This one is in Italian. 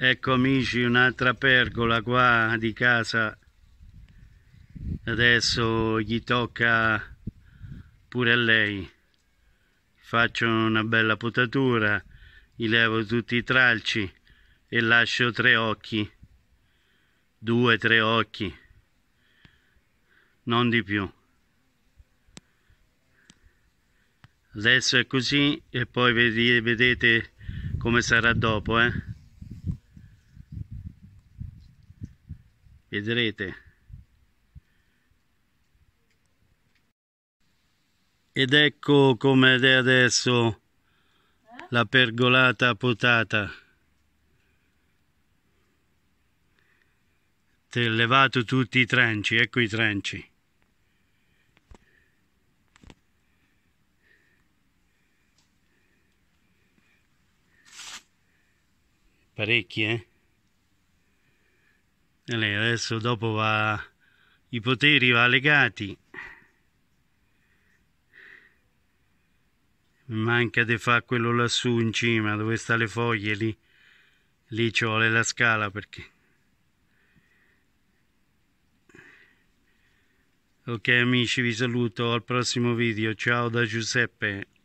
Ecco amici un'altra pergola qua di casa adesso gli tocca pure a lei faccio una bella potatura gli levo tutti i tralci e lascio tre occhi due tre occhi non di più adesso è così e poi vedete come sarà dopo eh vedrete ed ecco come è adesso la pergolata potata ti ho levato tutti i tranci ecco i tranci parecchi eh lei adesso dopo va... I poteri va legati. Manca di fare quello lassù in cima, dove sta le foglie lì. Lì ci vuole la scala perché... Ok amici, vi saluto al prossimo video. Ciao da Giuseppe.